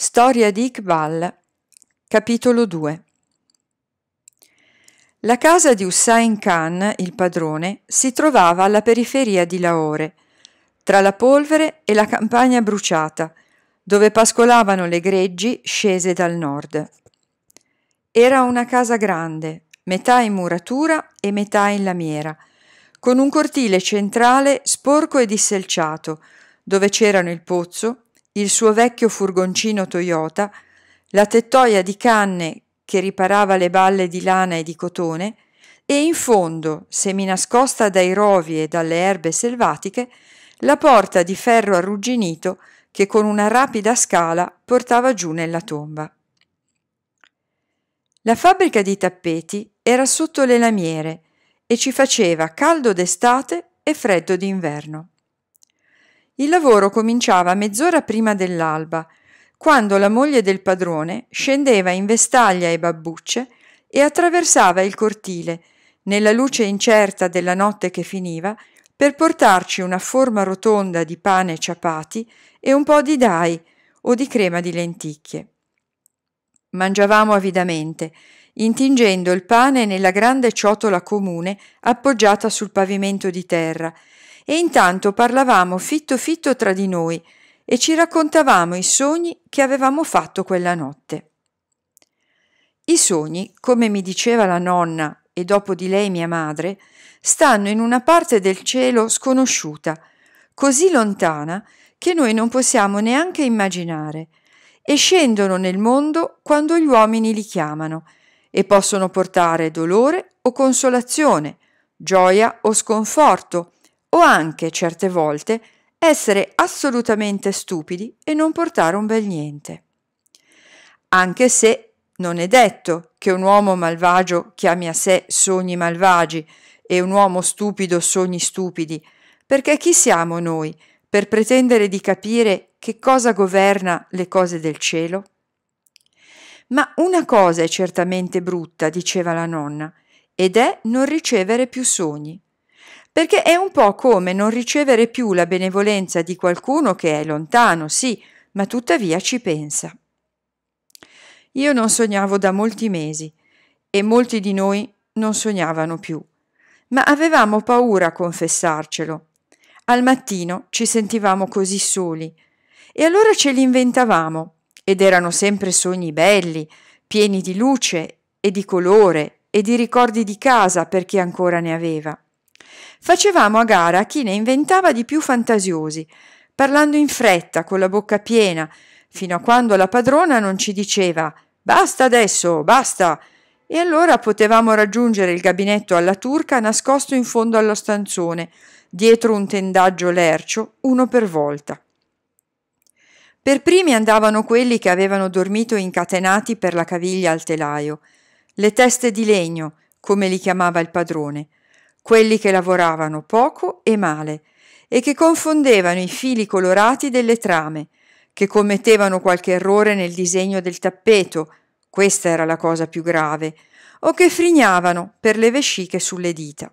Storia di Iqbal, capitolo 2 La casa di Hussain Khan, il padrone, si trovava alla periferia di Lahore, tra la polvere e la campagna bruciata, dove pascolavano le greggi scese dal nord. Era una casa grande, metà in muratura e metà in lamiera, con un cortile centrale sporco e disselciato, dove c'erano il pozzo, il suo vecchio furgoncino Toyota, la tettoia di canne che riparava le balle di lana e di cotone, e in fondo, seminascosta dai rovi e dalle erbe selvatiche, la porta di ferro arrugginito che con una rapida scala portava giù nella tomba. La fabbrica di tappeti era sotto le lamiere e ci faceva caldo d'estate e freddo d'inverno. Il lavoro cominciava mezz'ora prima dell'alba, quando la moglie del padrone scendeva in vestaglia e babbucce e attraversava il cortile, nella luce incerta della notte che finiva, per portarci una forma rotonda di pane ciapati e un po' di dai o di crema di lenticchie. Mangiavamo avidamente, intingendo il pane nella grande ciotola comune appoggiata sul pavimento di terra e intanto parlavamo fitto fitto tra di noi e ci raccontavamo i sogni che avevamo fatto quella notte. I sogni, come mi diceva la nonna e dopo di lei mia madre, stanno in una parte del cielo sconosciuta, così lontana che noi non possiamo neanche immaginare, e scendono nel mondo quando gli uomini li chiamano, e possono portare dolore o consolazione, gioia o sconforto, o anche, certe volte, essere assolutamente stupidi e non portare un bel niente. Anche se non è detto che un uomo malvagio chiami a sé sogni malvagi e un uomo stupido sogni stupidi, perché chi siamo noi per pretendere di capire che cosa governa le cose del cielo? Ma una cosa è certamente brutta, diceva la nonna, ed è non ricevere più sogni perché è un po' come non ricevere più la benevolenza di qualcuno che è lontano, sì, ma tuttavia ci pensa. Io non sognavo da molti mesi e molti di noi non sognavano più, ma avevamo paura a confessarcelo. Al mattino ci sentivamo così soli e allora ce li inventavamo ed erano sempre sogni belli, pieni di luce e di colore e di ricordi di casa per chi ancora ne aveva. Facevamo a gara chi ne inventava di più fantasiosi, parlando in fretta, con la bocca piena, fino a quando la padrona non ci diceva Basta adesso, basta! E allora potevamo raggiungere il gabinetto alla turca nascosto in fondo allo stanzone, dietro un tendaggio lercio, uno per volta. Per primi andavano quelli che avevano dormito incatenati per la caviglia al telaio, le teste di legno, come li chiamava il padrone, quelli che lavoravano poco e male, e che confondevano i fili colorati delle trame, che commettevano qualche errore nel disegno del tappeto, questa era la cosa più grave, o che frignavano per le vesciche sulle dita.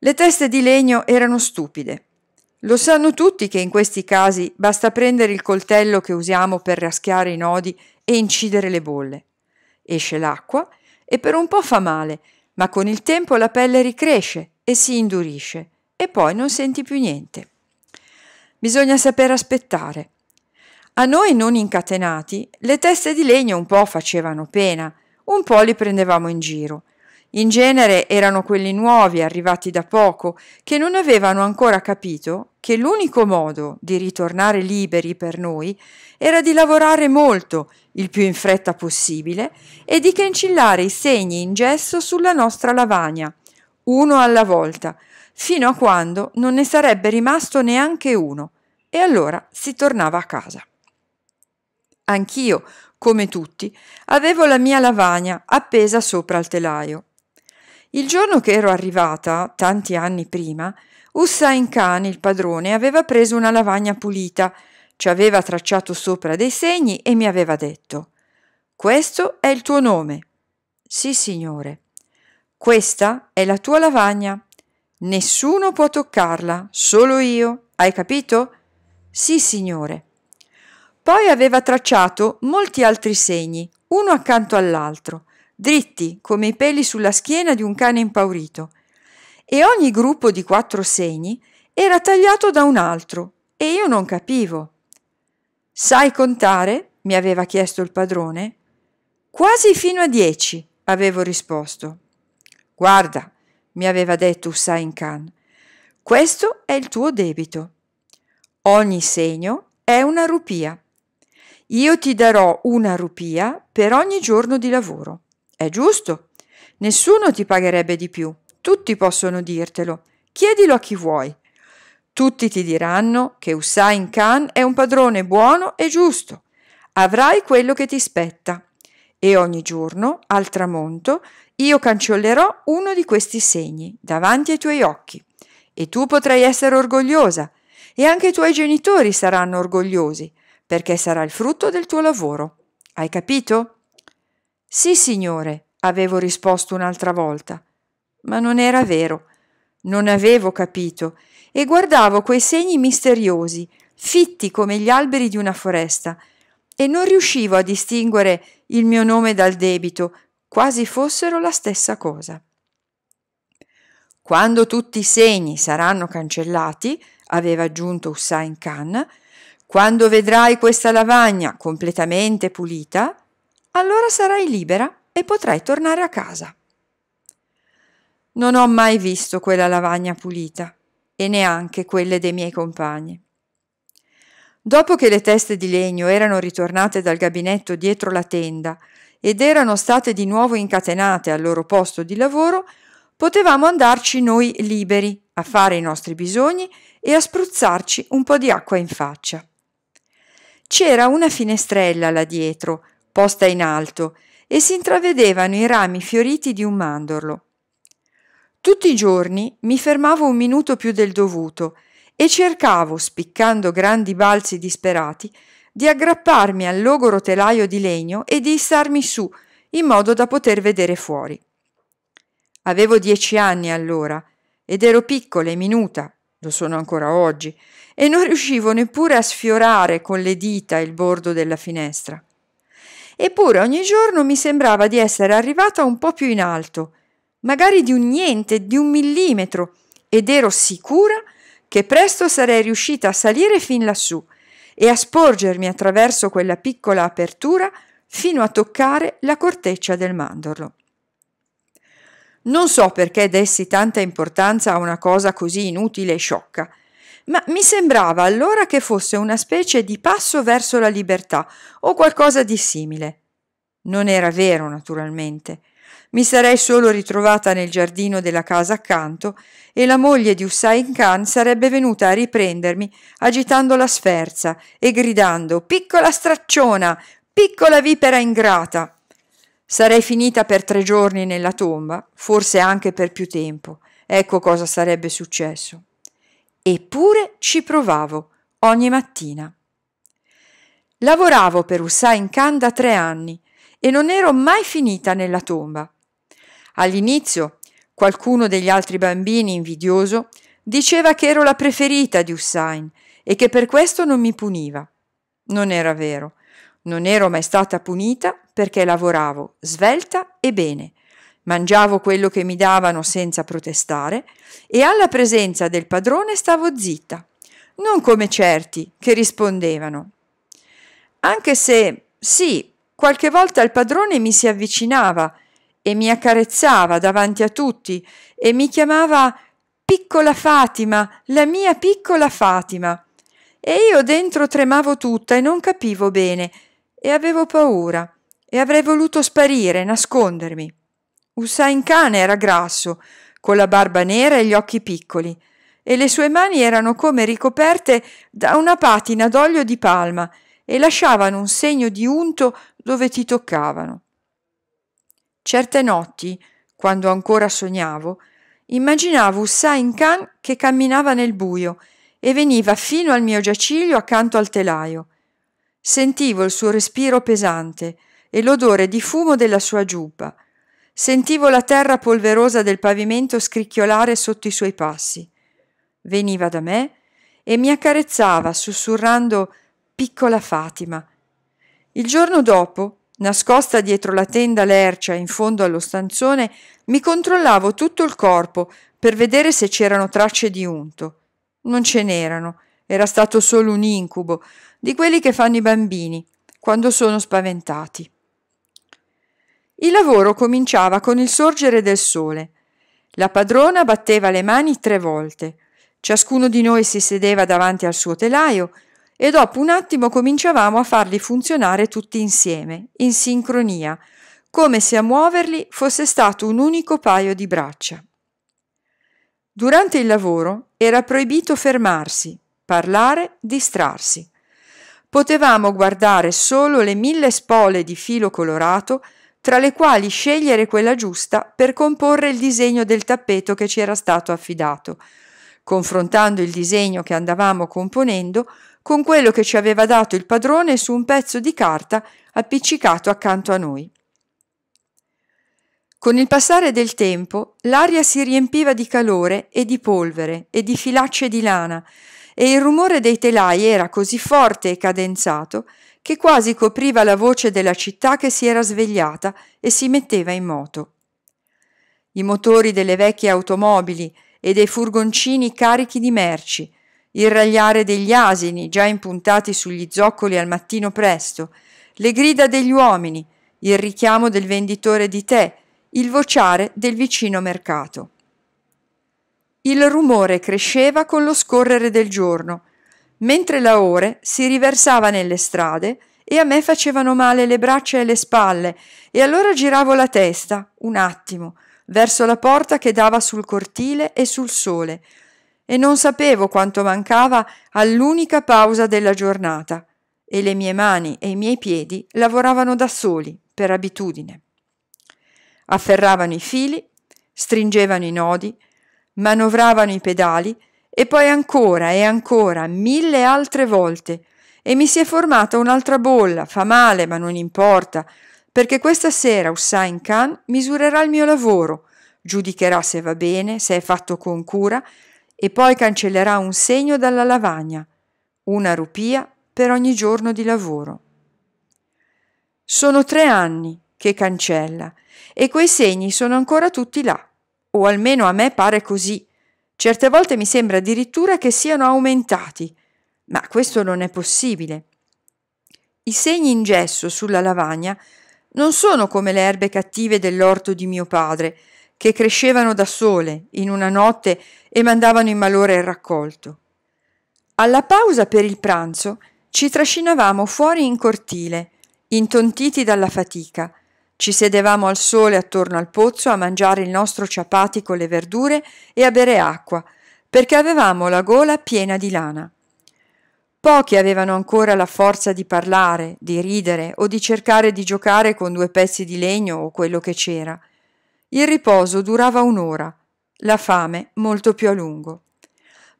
Le teste di legno erano stupide. Lo sanno tutti che in questi casi basta prendere il coltello che usiamo per raschiare i nodi e incidere le bolle. Esce l'acqua e per un po' fa male, ma con il tempo la pelle ricresce e si indurisce e poi non senti più niente. Bisogna saper aspettare. A noi non incatenati le teste di legno un po' facevano pena, un po' li prendevamo in giro, in genere erano quelli nuovi, arrivati da poco, che non avevano ancora capito che l'unico modo di ritornare liberi per noi era di lavorare molto, il più in fretta possibile, e di cancellare i segni in gesso sulla nostra lavagna, uno alla volta, fino a quando non ne sarebbe rimasto neanche uno, e allora si tornava a casa. Anch'io, come tutti, avevo la mia lavagna appesa sopra al telaio il giorno che ero arrivata, tanti anni prima, Hussain Khan, il padrone, aveva preso una lavagna pulita, ci aveva tracciato sopra dei segni e mi aveva detto Questo è il tuo nome. Sì, signore. Questa è la tua lavagna. Nessuno può toccarla, solo io. Hai capito? Sì, signore. Poi aveva tracciato molti altri segni, uno accanto all'altro, dritti come i peli sulla schiena di un cane impaurito, e ogni gruppo di quattro segni era tagliato da un altro, e io non capivo. Sai contare? mi aveva chiesto il padrone. Quasi fino a dieci, avevo risposto. Guarda, mi aveva detto Usain Khan, questo è il tuo debito. Ogni segno è una rupia. Io ti darò una rupia per ogni giorno di lavoro. È giusto. Nessuno ti pagherebbe di più. Tutti possono dirtelo. Chiedilo a chi vuoi. Tutti ti diranno che Hussein Khan è un padrone buono e giusto. Avrai quello che ti spetta. E ogni giorno, al tramonto, io cancellerò uno di questi segni davanti ai tuoi occhi. E tu potrai essere orgogliosa. E anche i tuoi genitori saranno orgogliosi, perché sarà il frutto del tuo lavoro. Hai capito? Sì, signore, avevo risposto un'altra volta. Ma non era vero. Non avevo capito e guardavo quei segni misteriosi, fitti come gli alberi di una foresta, e non riuscivo a distinguere il mio nome dal debito, quasi fossero la stessa cosa. Quando tutti i segni saranno cancellati, aveva aggiunto Hussain Khan, quando vedrai questa lavagna completamente pulita, allora sarai libera e potrai tornare a casa. Non ho mai visto quella lavagna pulita e neanche quelle dei miei compagni. Dopo che le teste di legno erano ritornate dal gabinetto dietro la tenda ed erano state di nuovo incatenate al loro posto di lavoro, potevamo andarci noi liberi a fare i nostri bisogni e a spruzzarci un po' di acqua in faccia. C'era una finestrella là dietro, posta in alto, e si intravedevano i rami fioriti di un mandorlo. Tutti i giorni mi fermavo un minuto più del dovuto e cercavo, spiccando grandi balzi disperati, di aggrapparmi al logoro telaio di legno e di starmi su, in modo da poter vedere fuori. Avevo dieci anni allora ed ero piccola e minuta, lo sono ancora oggi, e non riuscivo neppure a sfiorare con le dita il bordo della finestra eppure ogni giorno mi sembrava di essere arrivata un po più in alto, magari di un niente, di un millimetro, ed ero sicura che presto sarei riuscita a salire fin lassù e a sporgermi attraverso quella piccola apertura fino a toccare la corteccia del mandorlo. Non so perché dessi tanta importanza a una cosa così inutile e sciocca, ma mi sembrava allora che fosse una specie di passo verso la libertà o qualcosa di simile. Non era vero, naturalmente. Mi sarei solo ritrovata nel giardino della casa accanto e la moglie di Hussein Khan sarebbe venuta a riprendermi agitando la sferza e gridando Piccola stracciona, piccola vipera ingrata. Sarei finita per tre giorni nella tomba, forse anche per più tempo. Ecco cosa sarebbe successo. Eppure ci provavo ogni mattina. Lavoravo per Hussein Khan da tre anni e non ero mai finita nella tomba. All'inizio qualcuno degli altri bambini invidioso diceva che ero la preferita di Hussein e che per questo non mi puniva. Non era vero. Non ero mai stata punita perché lavoravo svelta e bene mangiavo quello che mi davano senza protestare e alla presenza del padrone stavo zitta, non come certi che rispondevano. Anche se, sì, qualche volta il padrone mi si avvicinava e mi accarezzava davanti a tutti e mi chiamava piccola Fatima, la mia piccola Fatima. E io dentro tremavo tutta e non capivo bene e avevo paura e avrei voluto sparire, nascondermi. Usain Khan era grasso, con la barba nera e gli occhi piccoli, e le sue mani erano come ricoperte da una patina d'olio di palma e lasciavano un segno di unto dove ti toccavano. Certe notti, quando ancora sognavo, immaginavo Usain Khan che camminava nel buio e veniva fino al mio giaciglio accanto al telaio. Sentivo il suo respiro pesante e l'odore di fumo della sua giubba Sentivo la terra polverosa del pavimento scricchiolare sotto i suoi passi. Veniva da me e mi accarezzava sussurrando piccola Fatima. Il giorno dopo, nascosta dietro la tenda lercia in fondo allo stanzone, mi controllavo tutto il corpo per vedere se c'erano tracce di unto. Non ce n'erano, era stato solo un incubo, di quelli che fanno i bambini quando sono spaventati. Il lavoro cominciava con il sorgere del sole. La padrona batteva le mani tre volte. Ciascuno di noi si sedeva davanti al suo telaio e dopo un attimo cominciavamo a farli funzionare tutti insieme, in sincronia, come se a muoverli fosse stato un unico paio di braccia. Durante il lavoro era proibito fermarsi, parlare, distrarsi. Potevamo guardare solo le mille spole di filo colorato tra le quali scegliere quella giusta per comporre il disegno del tappeto che ci era stato affidato, confrontando il disegno che andavamo componendo con quello che ci aveva dato il padrone su un pezzo di carta appiccicato accanto a noi. Con il passare del tempo l'aria si riempiva di calore e di polvere e di filacce di lana, e il rumore dei telai era così forte e cadenzato che quasi copriva la voce della città che si era svegliata e si metteva in moto. I motori delle vecchie automobili e dei furgoncini carichi di merci, il ragliare degli asini già impuntati sugli zoccoli al mattino presto, le grida degli uomini, il richiamo del venditore di tè, il vociare del vicino mercato. Il rumore cresceva con lo scorrere del giorno, mentre la ore si riversava nelle strade e a me facevano male le braccia e le spalle, e allora giravo la testa, un attimo, verso la porta che dava sul cortile e sul sole, e non sapevo quanto mancava all'unica pausa della giornata, e le mie mani e i miei piedi lavoravano da soli, per abitudine. Afferravano i fili, stringevano i nodi, manovravano i pedali e poi ancora e ancora mille altre volte e mi si è formata un'altra bolla, fa male ma non importa, perché questa sera Usain Khan misurerà il mio lavoro, giudicherà se va bene, se è fatto con cura e poi cancellerà un segno dalla lavagna, una rupia per ogni giorno di lavoro. Sono tre anni che cancella e quei segni sono ancora tutti là o almeno a me pare così. Certe volte mi sembra addirittura che siano aumentati, ma questo non è possibile. I segni in gesso sulla lavagna non sono come le erbe cattive dell'orto di mio padre, che crescevano da sole in una notte e mandavano in malore il raccolto. Alla pausa per il pranzo ci trascinavamo fuori in cortile, intontiti dalla fatica, ci sedevamo al sole attorno al pozzo a mangiare il nostro ciapati con le verdure e a bere acqua, perché avevamo la gola piena di lana. Pochi avevano ancora la forza di parlare, di ridere o di cercare di giocare con due pezzi di legno o quello che c'era. Il riposo durava un'ora, la fame molto più a lungo.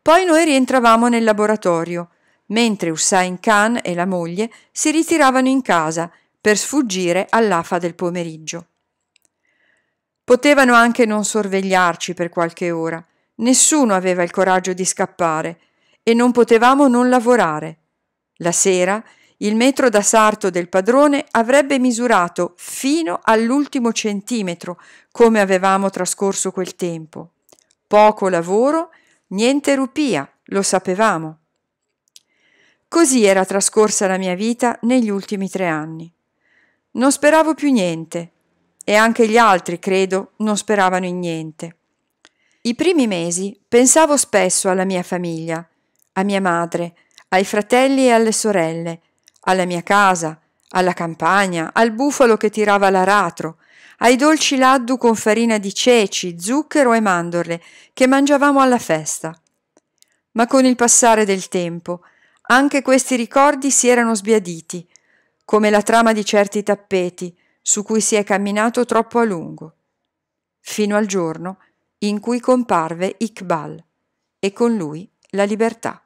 Poi noi rientravamo nel laboratorio, mentre Hussein Khan e la moglie si ritiravano in casa per sfuggire all'afa del pomeriggio. Potevano anche non sorvegliarci per qualche ora. Nessuno aveva il coraggio di scappare e non potevamo non lavorare. La sera il metro da sarto del padrone avrebbe misurato fino all'ultimo centimetro come avevamo trascorso quel tempo. Poco lavoro, niente rupia, lo sapevamo. Così era trascorsa la mia vita negli ultimi tre anni. Non speravo più niente e anche gli altri, credo, non speravano in niente. I primi mesi pensavo spesso alla mia famiglia, a mia madre, ai fratelli e alle sorelle, alla mia casa, alla campagna, al bufalo che tirava l'aratro, ai dolci laddu con farina di ceci, zucchero e mandorle che mangiavamo alla festa. Ma con il passare del tempo anche questi ricordi si erano sbiaditi come la trama di certi tappeti su cui si è camminato troppo a lungo, fino al giorno in cui comparve Iqbal e con lui la libertà.